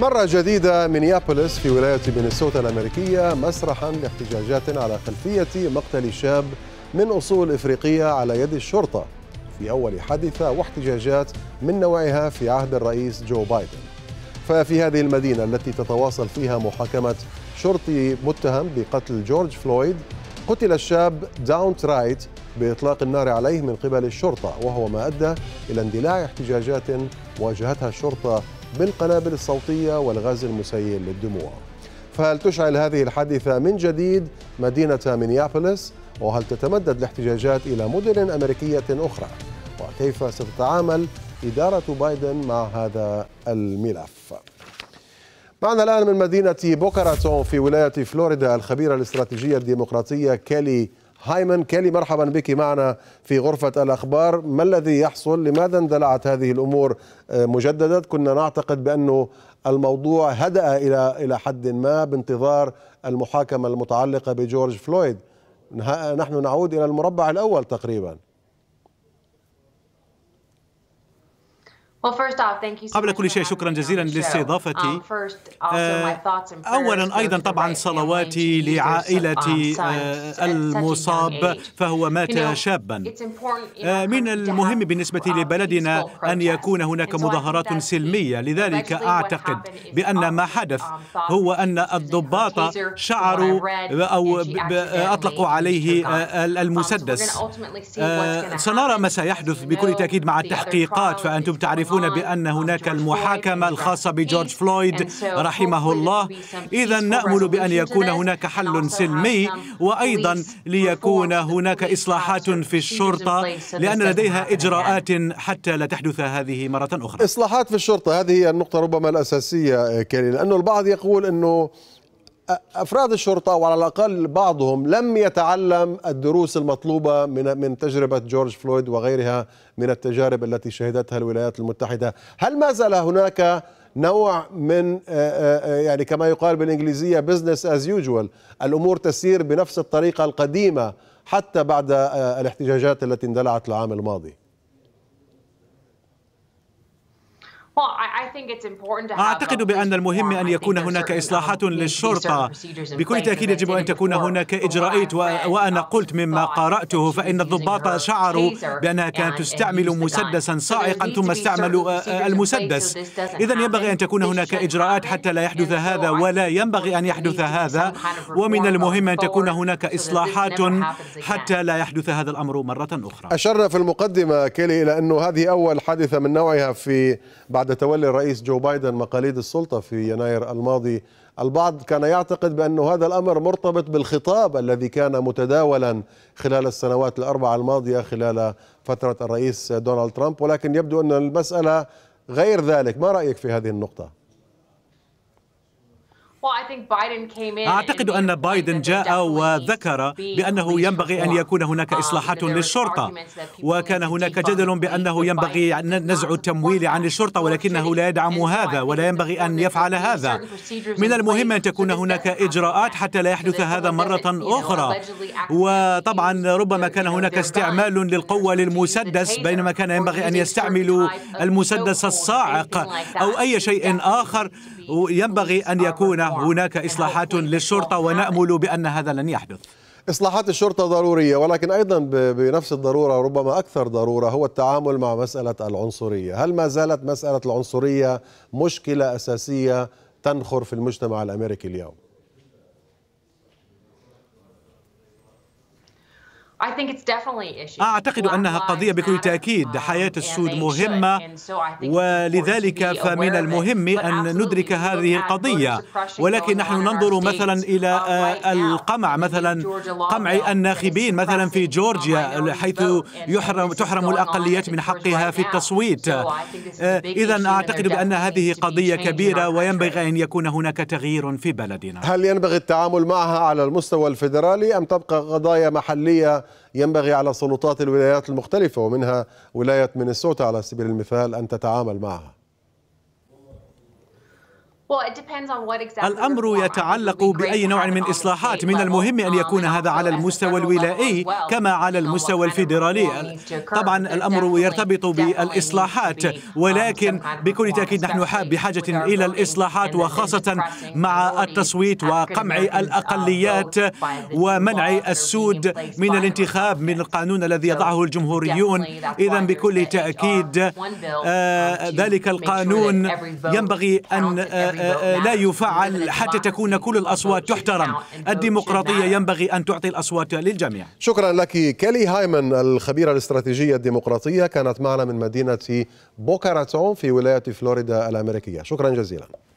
مرة جديدة مينيابوليس في ولاية مينيسوتا الأمريكية مسرحا لاحتجاجات على خلفية مقتل شاب من أصول إفريقية على يد الشرطة في أول حادثة واحتجاجات من نوعها في عهد الرئيس جو بايدن ففي هذه المدينة التي تتواصل فيها محاكمة شرطي متهم بقتل جورج فلويد قتل الشاب داونت رايت بإطلاق النار عليه من قبل الشرطة وهو ما أدى إلى اندلاع احتجاجات واجهتها الشرطة بالقنابل الصوتية والغاز المسيل للدموع فهل تشعل هذه الحادثة من جديد مدينة مينيابوليس وهل تتمدد الاحتجاجات إلى مدن أمريكية أخرى وكيف ستتعامل إدارة بايدن مع هذا الملف معنا الآن من مدينة بوكاراتون في ولاية فلوريدا الخبيرة الاستراتيجية الديمقراطية كيلي هايمن كيلي مرحبا بك معنا في غرفة الأخبار ما الذي يحصل لماذا اندلعت هذه الأمور آه، مجددا كنا نعتقد بأنه الموضوع هدأ إلى إلى حد ما بانتظار المحاكمة المتعلقة بجورج فلويد نحن نعود إلى المربع الأول تقريباً قبل كل شيء شكرا جزيلا لاستضافتي um, آه، اولا ايضا طبعا صلواتي لعائله آه، المصاب فهو مات شابا آه، من المهم بالنسبه uh, لبلدنا ان يكون هناك مظاهرات سلميه لذلك اعتقد بان ما حدث um, هو ان الضباط شعروا او اطلقوا عليه um, المسدس سنرى ما سيحدث بكل تاكيد مع التحقيقات فانتم تعرفون يعرفون بأن هناك المحاكمة uh, الخاصة بجورج فلويد رحمه الله إذا نأمل بأن يكون هناك حل سلمي وأيضا ليكون هناك إصلاحات في الشرطة لأن لديها إجراءات حتى لا تحدث هذه مرة أخرى إصلاحات في الشرطة هذه هي النقطة ربما الأساسية كريم لأنه البعض يقول أنه افراد الشرطه وعلى الاقل بعضهم لم يتعلم الدروس المطلوبه من من تجربه جورج فلويد وغيرها من التجارب التي شهدتها الولايات المتحده، هل ما زال هناك نوع من آه، آه، آه، يعني كما يقال بالانجليزيه بزنس از يوجوال، الامور تسير بنفس الطريقه القديمه حتى بعد الاحتجاجات التي اندلعت العام الماضي؟ Well, I أعتقد بأن المهم أن يكون هناك إصلاحات um, للشرطة بكل تأكيد يجب أن تكون هناك إجراءات وأنا قلت مما قرأته فإن الضباط شعروا بأنها كانت تستعمل مسدسا صاعقا ثم استعملوا المسدس إذا ينبغي أن تكون هناك إجراءات حتى لا يحدث هذا ولا ينبغي أن يحدث هذا ومن المهم أن تكون هناك إصلاحات حتى لا يحدث هذا الأمر مرة أخرى أشرنا في المقدمة كيلي إلى أنه هذه أول حادثة من نوعها في بعد تولي الرئيس جو بايدن مقاليد السلطة في يناير الماضي البعض كان يعتقد بأن هذا الأمر مرتبط بالخطاب الذي كان متداولا خلال السنوات الأربعة الماضية خلال فترة الرئيس دونالد ترامب ولكن يبدو أن المسألة غير ذلك ما رأيك في هذه النقطة؟ أعتقد أن بايدن جاء وذكر بأنه ينبغي أن يكون هناك um, إصلاحات للشرطة وكان هناك جدل بأنه ينبغي um, نزع التمويل عن الشرطة ولكنه لا يدعم هذا ولا ينبغي أن يفعل هذا من المهم أن تكون هناك إجراءات حتى لا يحدث هذا مرة أخرى وطبعا ربما كان هناك استعمال للقوة للمسدس بينما كان ينبغي أن يستعملوا المسدس الصاعق أو أي شيء آخر وينبغي أن يكون هناك إصلاحات للشرطة ونأمل بأن هذا لن يحدث إصلاحات الشرطة ضرورية ولكن أيضا بنفس الضرورة وربما أكثر ضرورة هو التعامل مع مسألة العنصرية هل ما زالت مسألة العنصرية مشكلة أساسية تنخر في المجتمع الأمريكي اليوم؟ أعتقد أنها قضية بكل تأكيد حياة السود مهمة ولذلك فمن المهم أن ندرك هذه القضية ولكن نحن ننظر مثلا إلى آه، القمع مثلا قمع الناخبين مثلا في جورجيا حيث يحرم تحرم الأقليات من حقها في التصويت آه، إذا أعتقد بأن هذه قضية كبيرة وينبغي أن يكون هناك تغيير في بلدنا هل ينبغي التعامل معها على المستوى الفيدرالي أم تبقى قضايا محلية ينبغي على سلطات الولايات المختلفة ومنها ولاية مينيسوتا على سبيل المثال أن تتعامل معها الأمر يتعلق بأي نوع من إصلاحات من المهم أن يكون هذا على المستوى الولائي كما على المستوى الفيدرالي طبعا الأمر يرتبط بالإصلاحات ولكن بكل تأكيد نحن بحاجة إلى الإصلاحات وخاصة مع التصويت وقمع الأقليات ومنع السود من الانتخاب من القانون الذي يضعه الجمهوريون إذا بكل تأكيد um, آه ذلك القانون ينبغي أن آه، آه، لا يفعل حتى تكون كل الأصوات تحترم الديمقراطية ينبغي أن تعطي الأصوات للجميع شكرا لك كيلي هايمن الخبيرة الاستراتيجية الديمقراطية كانت معنا من مدينة بوكاراتون في ولاية فلوريدا الأمريكية شكرا جزيلا